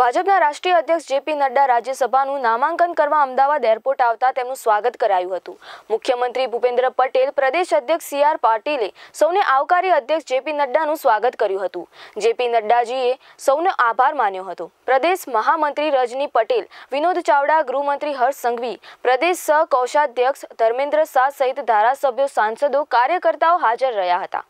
ભાજપના રાષ્ટ્રીય અધ્યક્ષ જેપી નડ્ડા રાજ્યસભાનું નામાંકન કરવા અમદાવાદ એરપોર્ટ આવતા તેમનું સ્વાગત કરાયું હતું મુખ્યમંત્રી ભૂપેન્દ્ર પટેલ પ્રદેશ અધ્યક્ષ સી આર પાટીલે સૌને આવકારી અધ્યક્ષ જેપી નડ્ડાનું સ્વાગત કર્યું હતું જેપી નડ્ડાજીએ સૌનો આભાર માન્યો હતો પ્રદેશ મહામંત્રી રજની પટેલ વિનોદ ચાવડા ગૃહમંત્રી હર્ષ સંઘવી પ્રદેશ સહ કોષાધ્યક્ષ ધર્મેન્દ્ર શાહ સહિત ધારાસભ્યો સાંસદો કાર્યકર્તાઓ હાજર રહ્યા હતા